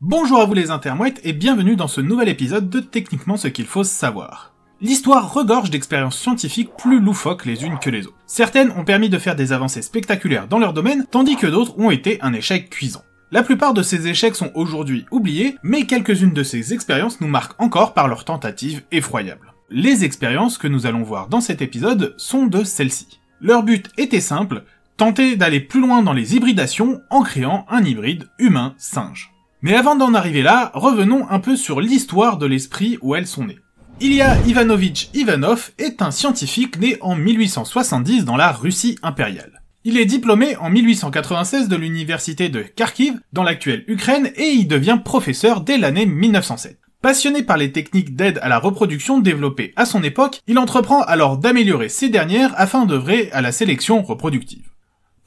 Bonjour à vous les intermouettes et bienvenue dans ce nouvel épisode de Techniquement ce qu'il faut savoir. L'histoire regorge d'expériences scientifiques plus loufoques les unes que les autres. Certaines ont permis de faire des avancées spectaculaires dans leur domaine, tandis que d'autres ont été un échec cuisant. La plupart de ces échecs sont aujourd'hui oubliés, mais quelques-unes de ces expériences nous marquent encore par leurs tentatives effroyables. Les expériences que nous allons voir dans cet épisode sont de celles-ci. Leur but était simple, tenter d'aller plus loin dans les hybridations en créant un hybride humain-singe. Mais avant d'en arriver là, revenons un peu sur l'histoire de l'esprit où elles sont nées. Ilia Ivanovitch Ivanov est un scientifique né en 1870 dans la Russie impériale. Il est diplômé en 1896 de l'université de Kharkiv, dans l'actuelle Ukraine, et il devient professeur dès l'année 1907. Passionné par les techniques d'aide à la reproduction développées à son époque, il entreprend alors d'améliorer ces dernières afin d'œuvrer à la sélection reproductive.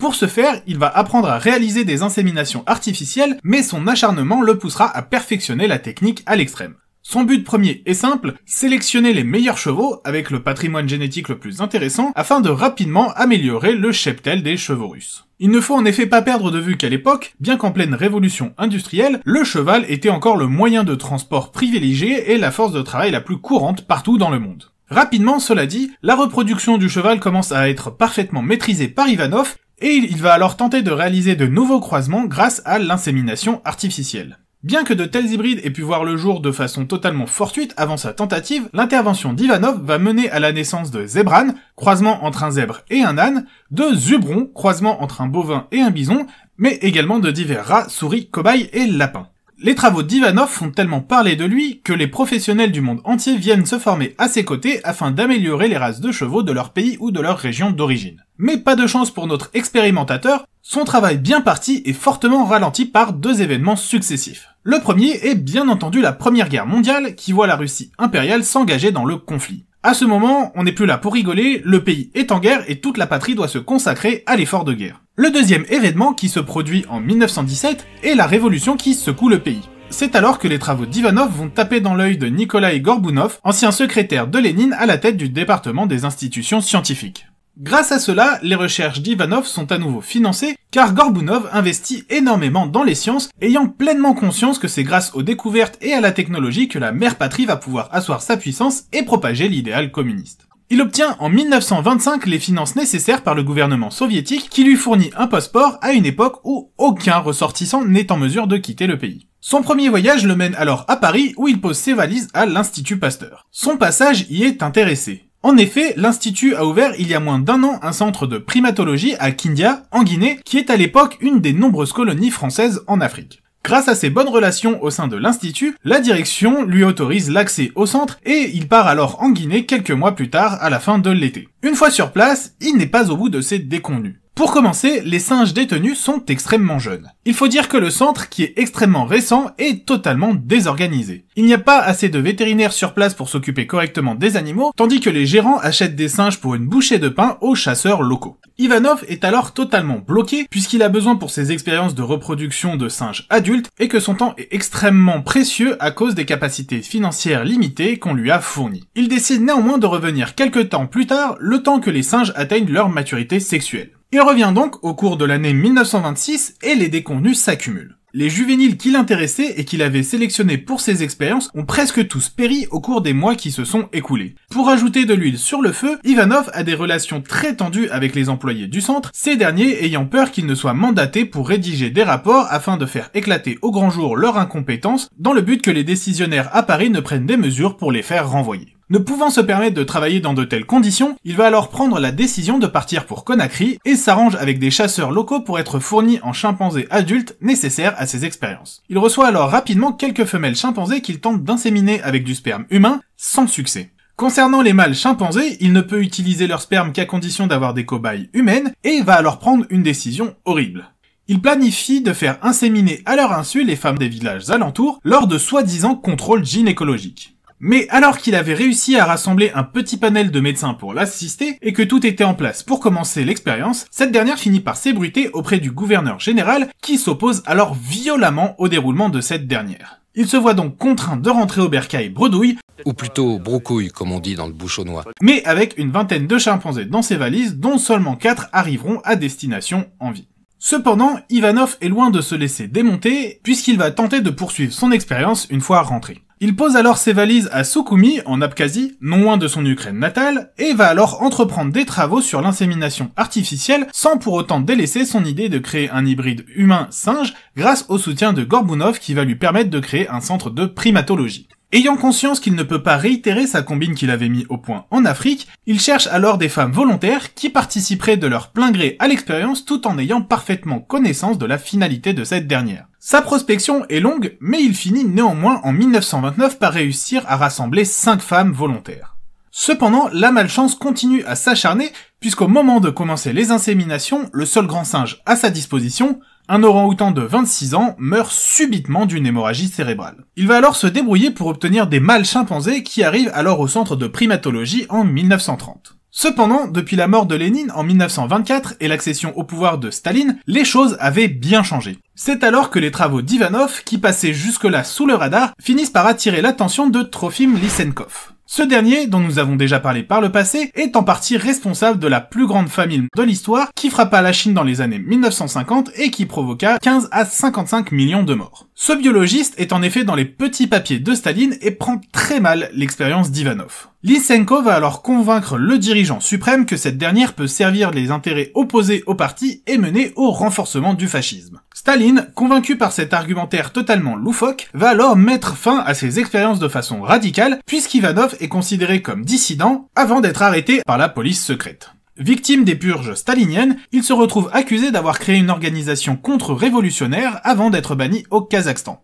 Pour ce faire, il va apprendre à réaliser des inséminations artificielles, mais son acharnement le poussera à perfectionner la technique à l'extrême. Son but premier est simple, sélectionner les meilleurs chevaux avec le patrimoine génétique le plus intéressant afin de rapidement améliorer le cheptel des chevaux russes. Il ne faut en effet pas perdre de vue qu'à l'époque, bien qu'en pleine révolution industrielle, le cheval était encore le moyen de transport privilégié et la force de travail la plus courante partout dans le monde. Rapidement, cela dit, la reproduction du cheval commence à être parfaitement maîtrisée par Ivanov et il va alors tenter de réaliser de nouveaux croisements grâce à l'insémination artificielle. Bien que de tels hybrides aient pu voir le jour de façon totalement fortuite avant sa tentative, l'intervention d'Ivanov va mener à la naissance de Zebran, croisement entre un zèbre et un âne, de Zubron, croisement entre un bovin et un bison, mais également de divers rats, souris, cobayes et lapins. Les travaux d'Ivanov font tellement parler de lui que les professionnels du monde entier viennent se former à ses côtés afin d'améliorer les races de chevaux de leur pays ou de leur région d'origine. Mais pas de chance pour notre expérimentateur, son travail bien parti est fortement ralenti par deux événements successifs. Le premier est bien entendu la Première Guerre mondiale qui voit la Russie impériale s'engager dans le conflit. À ce moment, on n'est plus là pour rigoler, le pays est en guerre et toute la patrie doit se consacrer à l'effort de guerre. Le deuxième événement qui se produit en 1917 est la révolution qui secoue le pays. C'est alors que les travaux d'Ivanov vont taper dans l'œil de Nikolai Gorbunov, ancien secrétaire de Lénine à la tête du département des institutions scientifiques. Grâce à cela, les recherches d'Ivanov sont à nouveau financées car Gorbunov investit énormément dans les sciences, ayant pleinement conscience que c'est grâce aux découvertes et à la technologie que la mère patrie va pouvoir asseoir sa puissance et propager l'idéal communiste. Il obtient en 1925 les finances nécessaires par le gouvernement soviétique qui lui fournit un passeport à une époque où aucun ressortissant n'est en mesure de quitter le pays. Son premier voyage le mène alors à Paris où il pose ses valises à l'Institut Pasteur. Son passage y est intéressé. En effet, l'Institut a ouvert il y a moins d'un an un centre de primatologie à Kindia, en Guinée, qui est à l'époque une des nombreuses colonies françaises en Afrique. Grâce à ses bonnes relations au sein de l'Institut, la direction lui autorise l'accès au centre et il part alors en Guinée quelques mois plus tard à la fin de l'été. Une fois sur place, il n'est pas au bout de ses déconvenues. Pour commencer, les singes détenus sont extrêmement jeunes. Il faut dire que le centre, qui est extrêmement récent, est totalement désorganisé. Il n'y a pas assez de vétérinaires sur place pour s'occuper correctement des animaux, tandis que les gérants achètent des singes pour une bouchée de pain aux chasseurs locaux. Ivanov est alors totalement bloqué, puisqu'il a besoin pour ses expériences de reproduction de singes adultes, et que son temps est extrêmement précieux à cause des capacités financières limitées qu'on lui a fournies. Il décide néanmoins de revenir quelques temps plus tard, le temps que les singes atteignent leur maturité sexuelle. Il revient donc au cours de l'année 1926 et les déconvenus s'accumulent. Les juvéniles qui l'intéressaient et qu'il avait sélectionnés pour ses expériences ont presque tous péri au cours des mois qui se sont écoulés. Pour ajouter de l'huile sur le feu, Ivanov a des relations très tendues avec les employés du centre, ces derniers ayant peur qu'il ne soient mandaté pour rédiger des rapports afin de faire éclater au grand jour leur incompétence dans le but que les décisionnaires à Paris ne prennent des mesures pour les faire renvoyer. Ne pouvant se permettre de travailler dans de telles conditions, il va alors prendre la décision de partir pour Conakry et s'arrange avec des chasseurs locaux pour être fourni en chimpanzés adultes nécessaires à ses expériences. Il reçoit alors rapidement quelques femelles chimpanzés qu'il tente d'inséminer avec du sperme humain, sans succès. Concernant les mâles chimpanzés, il ne peut utiliser leur sperme qu'à condition d'avoir des cobayes humaines et va alors prendre une décision horrible. Il planifie de faire inséminer à leur insu les femmes des villages alentours lors de soi-disant contrôles gynécologiques. Mais alors qu'il avait réussi à rassembler un petit panel de médecins pour l'assister et que tout était en place pour commencer l'expérience, cette dernière finit par s'ébruiter auprès du gouverneur général qui s'oppose alors violemment au déroulement de cette dernière. Il se voit donc contraint de rentrer au bercail bredouille, ou plutôt brocouille comme on dit dans le bouchonnois, mais avec une vingtaine de chimpanzés dans ses valises dont seulement 4 arriveront à destination en vie. Cependant, Ivanov est loin de se laisser démonter puisqu'il va tenter de poursuivre son expérience une fois rentré. Il pose alors ses valises à Sukumi, en Abkhazie, non loin de son Ukraine natale, et va alors entreprendre des travaux sur l'insémination artificielle sans pour autant délaisser son idée de créer un hybride humain-singe grâce au soutien de Gorbunov qui va lui permettre de créer un centre de primatologie. Ayant conscience qu'il ne peut pas réitérer sa combine qu'il avait mis au point en Afrique, il cherche alors des femmes volontaires qui participeraient de leur plein gré à l'expérience tout en ayant parfaitement connaissance de la finalité de cette dernière. Sa prospection est longue, mais il finit néanmoins en 1929 par réussir à rassembler 5 femmes volontaires. Cependant, la malchance continue à s'acharner, puisqu'au moment de commencer les inséminations, le seul grand singe à sa disposition, un orang-outan de 26 ans, meurt subitement d'une hémorragie cérébrale. Il va alors se débrouiller pour obtenir des mâles chimpanzés qui arrivent alors au centre de primatologie en 1930. Cependant, depuis la mort de Lénine en 1924 et l'accession au pouvoir de Staline, les choses avaient bien changé. C'est alors que les travaux d'Ivanov, qui passaient jusque-là sous le radar, finissent par attirer l'attention de Trofim Lysenkov. Ce dernier, dont nous avons déjà parlé par le passé, est en partie responsable de la plus grande famine de l'histoire qui frappa la Chine dans les années 1950 et qui provoqua 15 à 55 millions de morts. Ce biologiste est en effet dans les petits papiers de Staline et prend très mal l'expérience d'Ivanov. Lysenko va alors convaincre le dirigeant suprême que cette dernière peut servir les intérêts opposés au parti et mener au renforcement du fascisme. Staline, convaincu par cet argumentaire totalement loufoque, va alors mettre fin à ses expériences de façon radicale, puisqu'Ivanov est considéré comme dissident avant d'être arrêté par la police secrète. Victime des purges staliniennes, il se retrouve accusé d'avoir créé une organisation contre-révolutionnaire avant d'être banni au Kazakhstan.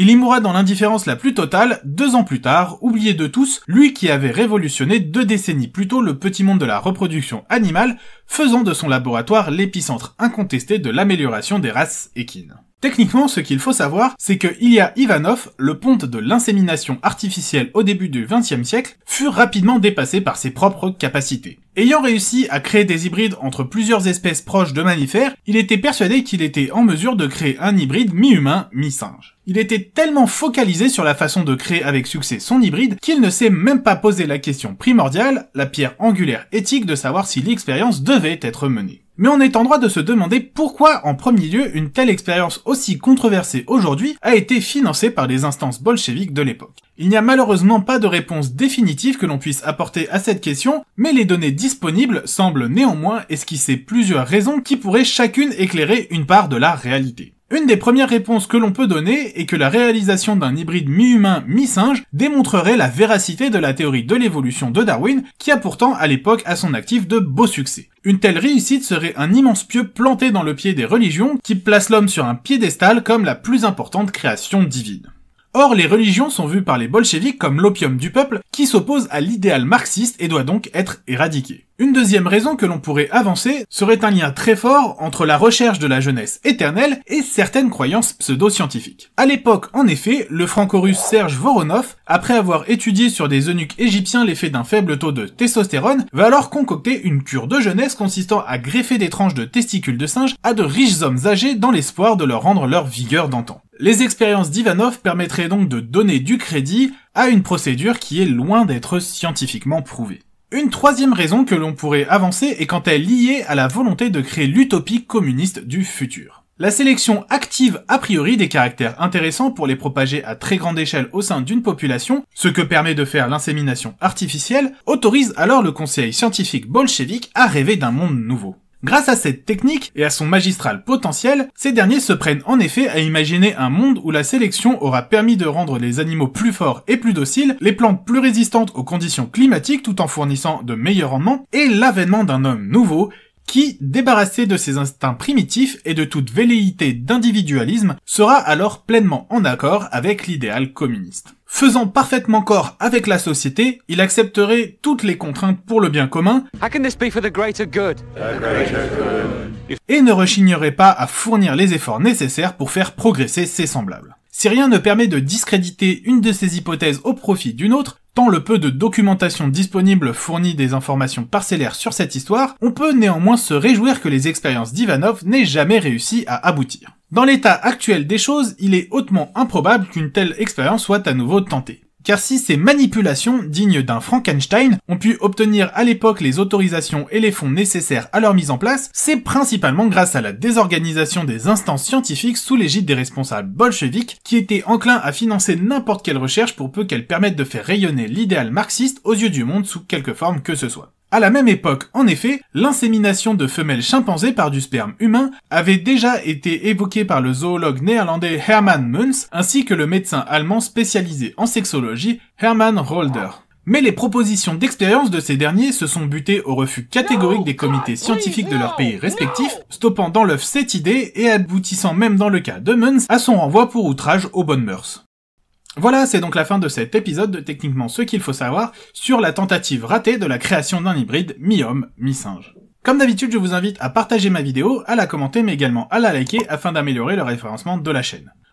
Il y mourra dans l'indifférence la plus totale, deux ans plus tard, oublié de tous, lui qui avait révolutionné deux décennies plus tôt le petit monde de la reproduction animale, faisant de son laboratoire l'épicentre incontesté de l'amélioration des races équines. Techniquement, ce qu'il faut savoir, c'est que Ilya Ivanov, le ponte de l'insémination artificielle au début du XXe siècle, fut rapidement dépassé par ses propres capacités. Ayant réussi à créer des hybrides entre plusieurs espèces proches de mammifères, il était persuadé qu'il était en mesure de créer un hybride mi-humain, mi-singe. Il était tellement focalisé sur la façon de créer avec succès son hybride qu'il ne s'est même pas posé la question primordiale, la pierre angulaire éthique de savoir si l'expérience devait être menée. Mais on est en droit de se demander pourquoi, en premier lieu, une telle expérience aussi controversée aujourd'hui a été financée par les instances bolcheviques de l'époque. Il n'y a malheureusement pas de réponse définitive que l'on puisse apporter à cette question, mais les données disponibles semblent néanmoins esquisser plusieurs raisons qui pourraient chacune éclairer une part de la réalité. Une des premières réponses que l'on peut donner est que la réalisation d'un hybride mi-humain, mi-singe démontrerait la véracité de la théorie de l'évolution de Darwin, qui a pourtant à l'époque à son actif de beaux succès. Une telle réussite serait un immense pieu planté dans le pied des religions qui place l'homme sur un piédestal comme la plus importante création divine. Or, les religions sont vues par les bolcheviks comme l'opium du peuple qui s'oppose à l'idéal marxiste et doit donc être éradiqué. Une deuxième raison que l'on pourrait avancer serait un lien très fort entre la recherche de la jeunesse éternelle et certaines croyances pseudo-scientifiques. À l'époque, en effet, le franco-russe Serge Voronov, après avoir étudié sur des eunuques égyptiens l'effet d'un faible taux de testostérone, va alors concocter une cure de jeunesse consistant à greffer des tranches de testicules de singe à de riches hommes âgés dans l'espoir de leur rendre leur vigueur d'antan. Les expériences d'Ivanov permettraient donc de donner du crédit à une procédure qui est loin d'être scientifiquement prouvée. Une troisième raison que l'on pourrait avancer est quand elle est liée à la volonté de créer l'utopie communiste du futur. La sélection active a priori des caractères intéressants pour les propager à très grande échelle au sein d'une population, ce que permet de faire l'insémination artificielle, autorise alors le conseil scientifique bolchevique à rêver d'un monde nouveau. Grâce à cette technique et à son magistral potentiel, ces derniers se prennent en effet à imaginer un monde où la sélection aura permis de rendre les animaux plus forts et plus dociles, les plantes plus résistantes aux conditions climatiques tout en fournissant de meilleurs rendements, et l'avènement d'un homme nouveau qui, débarrassé de ses instincts primitifs et de toute velléité d'individualisme, sera alors pleinement en accord avec l'idéal communiste. Faisant parfaitement corps avec la société, il accepterait toutes les contraintes pour le bien commun et ne rechignerait pas à fournir les efforts nécessaires pour faire progresser ses semblables. Si rien ne permet de discréditer une de ces hypothèses au profit d'une autre, tant le peu de documentation disponible fournit des informations parcellaires sur cette histoire, on peut néanmoins se réjouir que les expériences d'Ivanov n'aient jamais réussi à aboutir. Dans l'état actuel des choses, il est hautement improbable qu'une telle expérience soit à nouveau tentée. Car si ces manipulations, dignes d'un Frankenstein, ont pu obtenir à l'époque les autorisations et les fonds nécessaires à leur mise en place, c'est principalement grâce à la désorganisation des instances scientifiques sous l'égide des responsables bolcheviques qui étaient enclins à financer n'importe quelle recherche pour peu qu'elle permette de faire rayonner l'idéal marxiste aux yeux du monde sous quelque forme que ce soit. À la même époque, en effet, l'insémination de femelles chimpanzés par du sperme humain avait déjà été évoquée par le zoologue néerlandais Hermann Münz ainsi que le médecin allemand spécialisé en sexologie Hermann Rolder. Mais les propositions d'expérience de ces derniers se sont butées au refus catégorique des comités scientifiques de leurs pays respectifs, stoppant dans l'œuf cette idée et aboutissant même dans le cas de Münz à son renvoi pour outrage aux bonnes mœurs. Voilà, c'est donc la fin de cet épisode de techniquement ce qu'il faut savoir sur la tentative ratée de la création d'un hybride mi-homme, mi-singe. Comme d'habitude, je vous invite à partager ma vidéo, à la commenter, mais également à la liker afin d'améliorer le référencement de la chaîne.